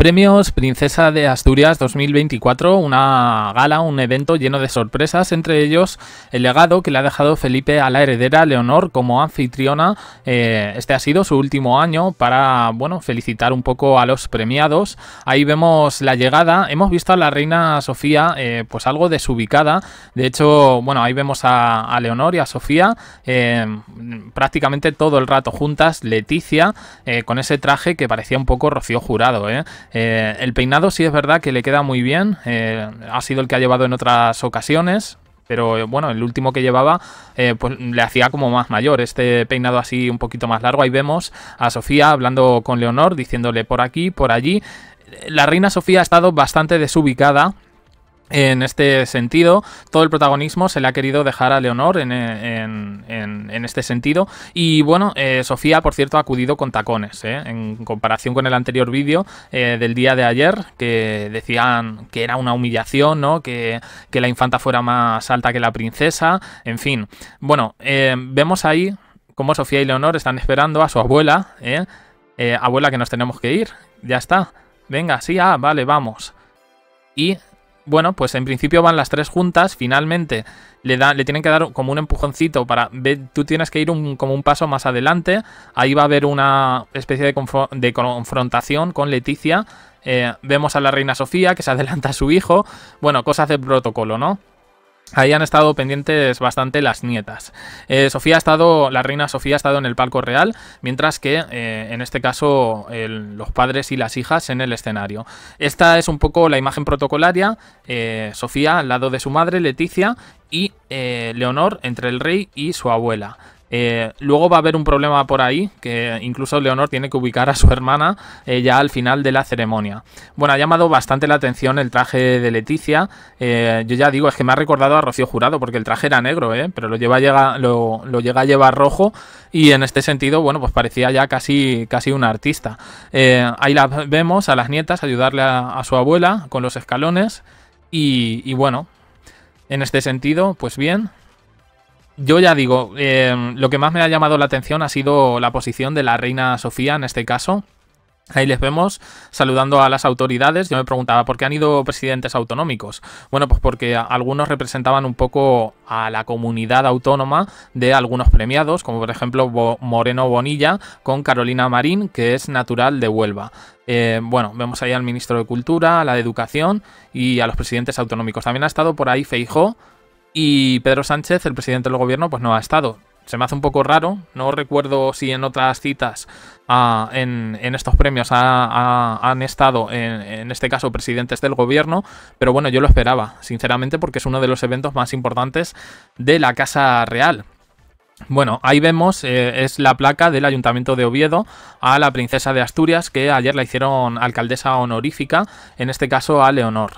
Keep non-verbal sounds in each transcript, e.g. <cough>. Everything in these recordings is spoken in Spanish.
Premios Princesa de Asturias 2024, una gala, un evento lleno de sorpresas, entre ellos el legado que le ha dejado Felipe a la heredera Leonor como anfitriona. Eh, este ha sido su último año para, bueno, felicitar un poco a los premiados. Ahí vemos la llegada, hemos visto a la reina Sofía, eh, pues algo desubicada. De hecho, bueno, ahí vemos a, Leonor y a Sofía eh, prácticamente todo el rato juntas, Leticia, con ese traje que parecía un poco Rocío Jurado, ¿eh? Eh, el peinado sí es verdad que le queda muy bien, eh, ha sido el que ha llevado en otras ocasiones, pero eh, bueno, el último que llevaba pues le hacía como más mayor, este peinado así un poquito más largo. Ahí vemos a Sofía hablando con Leonor, diciéndole por aquí, por allí. La reina Sofía ha estado bastante desubicada en este sentido, todo el protagonismo se le ha querido dejar a Leonor en, este sentido. Y bueno, eh, Sofía, por cierto, ha acudido con tacones, ¿eh? en comparación con el anterior vídeo eh, del día de ayer, que decían que era una humillación, ¿no? Que, que, la infanta fuera más alta que la princesa, en fin. Bueno, vemos ahí cómo Sofía y Leonor están esperando a su abuela, abuela que nos tenemos que ir, ya está. Venga, sí, ah, vale, vamos. Y bueno, pues en principio van las tres juntas, finalmente le, da, le tienen que dar como un empujoncito para ver, tú tienes que ir un, como un paso más adelante, ahí va a haber una especie de, confrontación con Leticia, eh, vemos a la reina Sofía que se <laughs> adelanta a su hijo, bueno, cosas de protocolo, ¿no? Ahí han estado pendientes bastante las nietas. Eh, Sofía ha estado, la reina Sofía ha estado en el palco real, mientras que eh, en este caso los padres y las hijas en el escenario. Esta es un poco la imagen protocolaria. Eh, Sofía al lado de su madre, Leticia, y Leonor entre el rey y su abuela. Eh, luego va a haber un problema por ahí, que incluso Leonor tiene que ubicar a su hermana eh, ya al final de la ceremonia. Bueno, ha llamado bastante la atención el traje de Leticia. Eh, yo ya digo, es que me ha recordado a Rocío Jurado, porque el traje era negro, pero lo, lleva, llega, lo, llega a llevar rojo y en este sentido, bueno, pues parecía ya casi, casi un artista. ahí la vemos a las nietas ayudarle a, su abuela con los escalones y bueno, en este sentido, pues bien, yo ya digo, eh, lo que más me ha llamado la atención ha sido la posición de la reina Sofía en este caso. Ahí les vemos saludando a las autoridades. Yo me preguntaba, ¿por qué han ido presidentes autonómicos? Bueno, pues porque algunos representaban un poco a la comunidad autónoma de algunos premiados, como por ejemplo Moreno Bonilla con Carolina Marín, que es natural de Huelva. Eh, bueno, vemos ahí al ministro de Cultura, a la de Educación y a los presidentes autonómicos. También ha estado por ahí Feijó y Pedro Sánchez, el presidente del gobierno, pues no ha estado. Se me hace un poco raro, no recuerdo si en otras citas ah, en, estos premios han estado, en, este caso, presidentes del gobierno, pero bueno, yo lo esperaba, sinceramente, porque es uno de los eventos más importantes de la Casa Real. Bueno, ahí vemos, eh, es la placa del Ayuntamiento de Oviedo a la princesa de Asturias, que ayer la hicieron alcaldesa honorífica, en este caso a Leonor.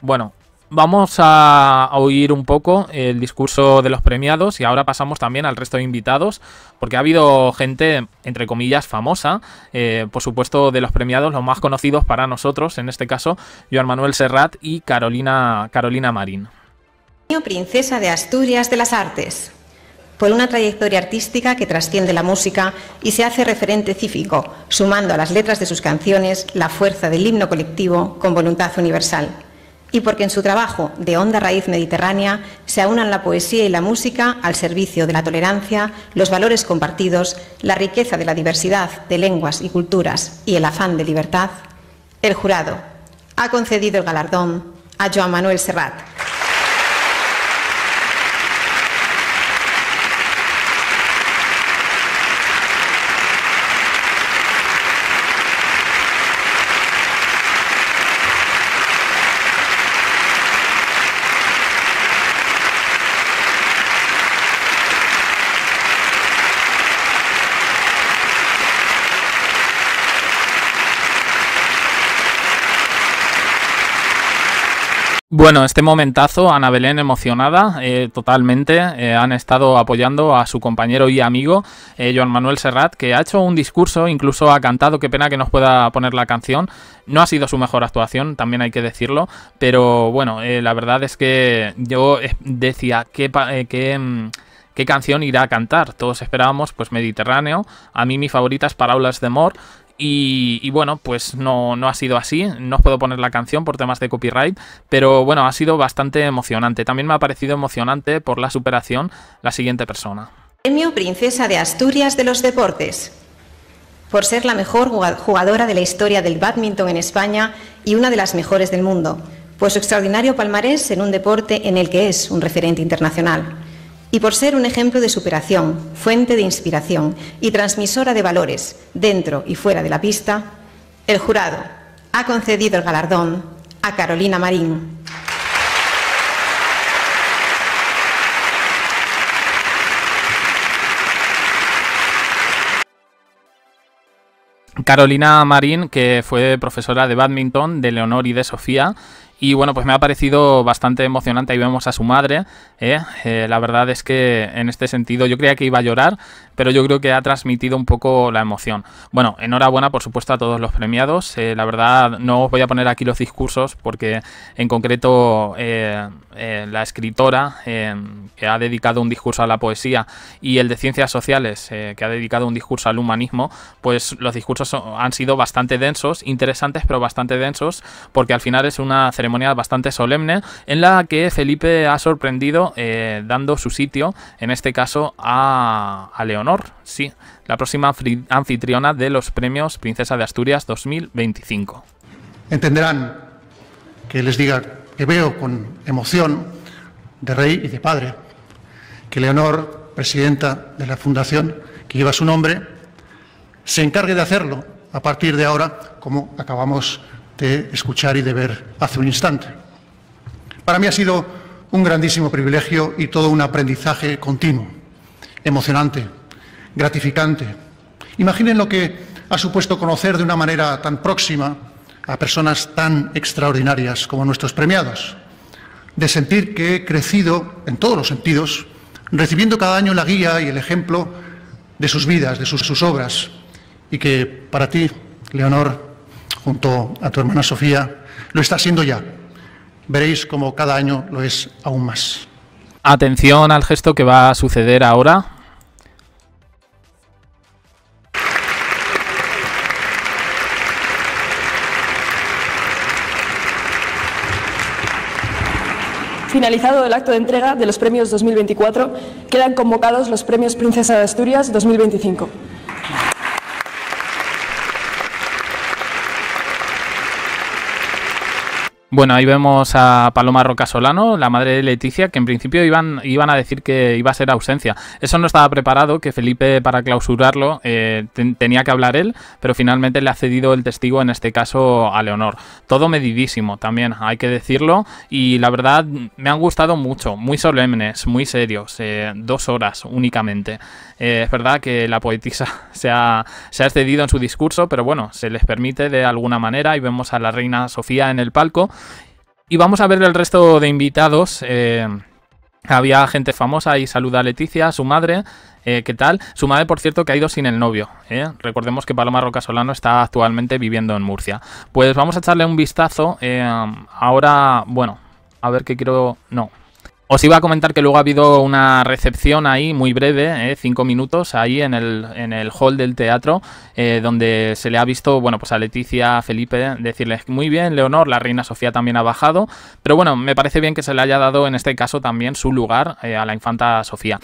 Bueno, Vamos a oír un poco el discurso de los premiados y ahora pasamos también al resto de invitados, porque ha habido gente, entre comillas, famosa, eh, por supuesto, de los premiados, los más conocidos para nosotros, en este caso, Joan Manuel Serrat y Carolina, Carolina Marín. Princesa de Asturias de las Artes, por una trayectoria artística que trasciende la música y se hace referente cívico, sumando a las letras de sus canciones la fuerza del himno colectivo con voluntad universal y porque en su trabajo de honda raíz mediterránea se aunan la poesía y la música al servicio de la tolerancia, los valores compartidos, la riqueza de la diversidad de lenguas y culturas y el afán de libertad, el jurado ha concedido el galardón a Joan Manuel Serrat Bueno, este momentazo, Ana Belén emocionada eh, totalmente, eh, han estado apoyando a su compañero y amigo, eh, Joan Manuel Serrat, que ha hecho un discurso, incluso ha cantado, qué pena que nos pueda poner la canción, no ha sido su mejor actuación, también hay que decirlo, pero bueno, eh, la verdad es que yo decía que... Mm, qué canción irá a cantar. Todos esperábamos pues Mediterráneo. A mí mi favoritas, es de Amor. Y, bueno, pues no, no, ha sido así. No os puedo poner la canción por temas de copyright, pero bueno, ha sido bastante emocionante. También me ha parecido emocionante por la superación la siguiente persona. Premio Princesa de Asturias de los Deportes. Por ser la mejor jugadora de la historia del badminton en España y una de las mejores del mundo, por pues su extraordinario palmarés en un deporte en el que es un referente internacional y por ser un ejemplo de superación, fuente de inspiración y transmisora de valores dentro y fuera de la pista, el jurado ha concedido el galardón a Carolina Marín. Carolina Marín, que fue profesora de badminton de Leonor y de Sofía y bueno, pues me ha parecido bastante emocionante. Ahí vemos a su madre. ¿eh? Eh, la verdad es que en este sentido yo creía que iba a llorar, pero yo creo que ha transmitido un poco la emoción. Bueno, enhorabuena por supuesto a todos los premiados. Eh, la verdad no os voy a poner aquí los discursos porque en concreto eh, eh, la escritora que ha dedicado un discurso a la poesía y el de ciencias sociales que ha dedicado un discurso al humanismo, pues los discursos han sido bastante densos, interesantes pero bastante densos porque al final es una ceremonia bastante solemne en la que Felipe ha sorprendido dando su sitio, en este caso a, a sí, la próxima anfitriona de los premios Princesa de Asturias 2025. Entenderán que les diga que veo con emoción de rey y de padre que Leonor, presidenta de la fundación que lleva su nombre, se encargue de hacerlo a partir de ahora, como acabamos de escuchar y de ver hace un instante. Para mí ha sido un grandísimo privilegio y todo un aprendizaje continuo, emocionante, gratificante. Imaginen lo que ha supuesto conocer de una manera tan próxima a personas tan extraordinarias como nuestros premiados, de sentir que he crecido en todos los sentidos, recibiendo cada año la guía y el ejemplo de sus vidas, de sus, obras, y que para ti, Leonor, junto a tu hermana Sofía, lo está siendo ya. Veréis como cada año lo es aún más. Atención al gesto que va a suceder ahora Finalizado el acto de entrega de los premios 2024, quedan convocados los premios Princesa de Asturias 2025. Bueno, ahí vemos a Paloma Roca Solano, la madre de Leticia, que en principio iban, iban a decir que iba a ser ausencia. Eso no estaba preparado, que Felipe para clausurarlo eh, tenía que hablar él, pero finalmente le ha cedido el testigo, en este caso, a Leonor. Todo medidísimo también, hay que decirlo, y la verdad me han gustado mucho, muy solemnes, muy serios, eh, dos horas únicamente. Eh, es verdad que la poetisa <laughs> se ha, se excedido en su discurso, pero bueno, se les permite de alguna manera y vemos a la reina Sofía en el palco. Y vamos a ver el resto de invitados. Eh, había gente famosa y saluda a Leticia, su madre. Eh, ¿Qué tal? Su madre, por cierto, que ha ido sin el novio. ¿eh? Recordemos que Paloma Roca Solano está actualmente viviendo en Murcia. Pues vamos a echarle un vistazo. ahora, bueno, a ver qué quiero... No, os iba a comentar que luego ha habido una recepción ahí muy breve, eh, cinco minutos, ahí en el, en el hall del teatro, eh, donde se le ha visto, bueno, pues a Leticia, a Felipe, decirles muy bien, Leonor, la reina Sofía también ha bajado, pero bueno, me parece bien que se le haya dado en este caso también su lugar eh, a la infanta Sofía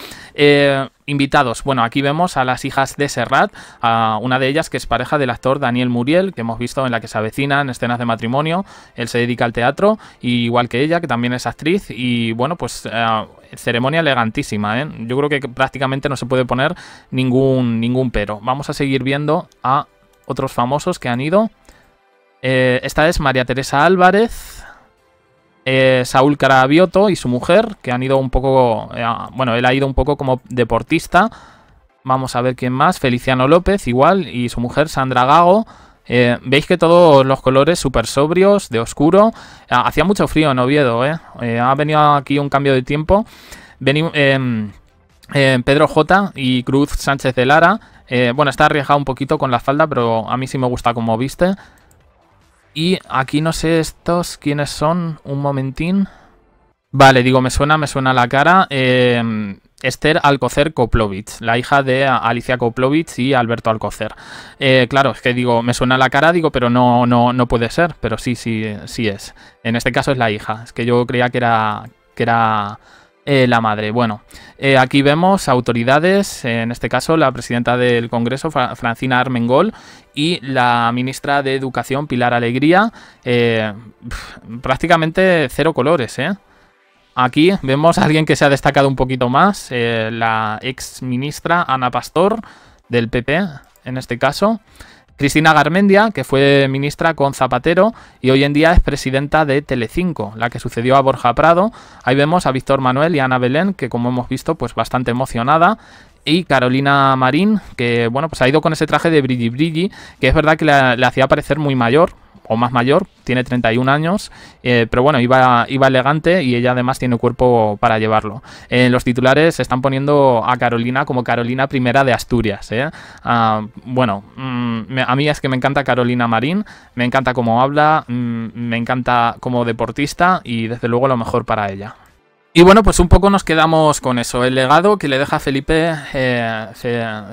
invitados. Bueno, aquí vemos a las hijas de Serrat, a una de ellas que es pareja del actor Daniel Muriel, que hemos visto en la que se avecina en escenas de matrimonio. Él se dedica al teatro, igual que ella, que también es actriz. Y bueno, pues eh, ceremonia elegantísima. ¿eh? Yo creo que prácticamente no se puede poner ningún, ningún pero. Vamos a seguir viendo a otros famosos que han ido. Eh, esta es María Teresa Álvarez, eh, Saúl Carabioto y su mujer, que han ido un poco, eh, bueno, él ha ido un poco como deportista. Vamos a ver quién más, Feliciano López igual y su mujer Sandra Gago. Eh, veis que todos los colores súper sobrios, de oscuro. Ah, hacía mucho frío en Oviedo, ¿eh? ha venido aquí un cambio de tiempo. Em, em, Pedro J y Cruz Sánchez de Lara. bueno, está arriesgado un poquito con la falda, pero a mí sí me gusta como viste. Y aquí no sé estos quiénes son. Un momentín. Vale, digo, me suena, me suena la cara. Em, Esther Alcocer Koplovich, la hija de Alicia Koplovich y Alberto Alcocer. Eh, claro, es que digo, me suena la cara, digo, pero no, no, no puede ser, pero sí, sí, sí es. En este caso es la hija. Es que yo creía que era. que era eh, la madre. Bueno, eh, aquí vemos autoridades, en este caso la presidenta del Congreso, Francina Armengol, y la ministra de Educación, Pilar Alegría, eh, prácticamente cero colores, Aquí vemos a alguien que se ha destacado un poquito más, la ex ministra Ana Pastor del PP, en este caso. Cristina Garmendia, que fue ministra con Zapatero y hoy en día es presidenta de Telecinco, la que sucedió a Borja Prado. Ahí vemos a Víctor Manuel y Ana Belén, que como hemos visto, pues bastante emocionada. Y Carolina Marín, que bueno, pues ha ido con ese traje de brilli brilli, que es verdad que le hacía parecer muy mayor, o más mayor, tiene 31 años, eh, pero bueno, iba, iba elegante y ella además tiene cuerpo para llevarlo. en eh, los titulares se están poniendo a Carolina como Carolina Primera de Asturias. ¿eh? Ah, bueno, mm, a mí es que me encanta Carolina Marín, me encanta cómo habla, mm, me encanta como deportista y desde luego lo mejor para ella. Y bueno, pues un poco nos quedamos con eso, el legado que le deja Felipe, eh,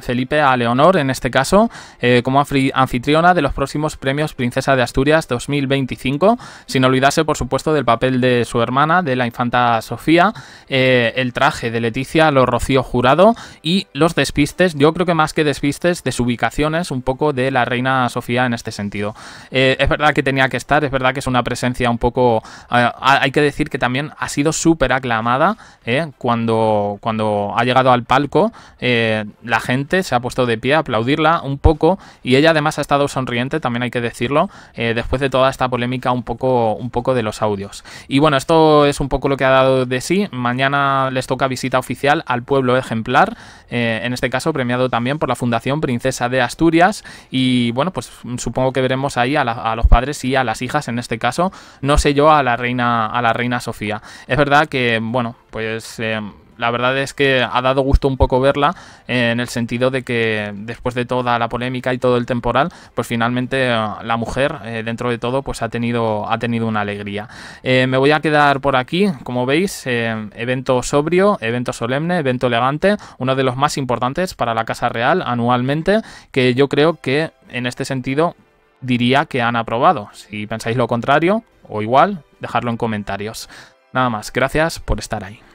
Felipe a Leonor, en este caso, eh, como anfitriona de los próximos premios Princesa de Asturias 2025, sin olvidarse, por supuesto, del papel de su hermana, de la infanta Sofía, eh, el traje de Leticia, los Rocío Jurado y los despistes, yo creo que más que despistes, de ubicaciones un poco de la reina Sofía en este sentido. es verdad que tenía que estar, es verdad que es una presencia un poco, hay que decir que también ha sido súper aclarada. Amada, ¿eh? cuando, cuando ha llegado al palco. Eh, la gente se ha puesto de pie a aplaudirla un poco y ella además ha estado sonriente, también hay que decirlo, eh, después de toda esta polémica un poco, un poco de los audios. Y bueno, esto es un poco lo que ha dado de sí. Mañana les toca visita oficial al pueblo ejemplar, en este caso premiado también por la Fundación Princesa de Asturias. Y bueno, pues supongo que veremos ahí a, a los padres y a las hijas en este caso. No sé yo a la reina, a la reina Sofía. Es verdad que Em, bueno, pues em, la verdad es que ha dado gusto un poco verla en el sentido de que después de toda la polémica y todo el temporal, pues finalmente eh, la mujer eh, dentro de todo pues ha tenido, ha tenido una alegría. Eh, me voy a quedar por aquí, como veis, em, evento sobrio, evento solemne, evento elegante, uno de los más importantes para la Casa Real anualmente, que yo creo que en este sentido diría que han aprobado. Si pensáis lo contrario o igual, dejadlo en comentarios. Nada más, gracias por estar ahí.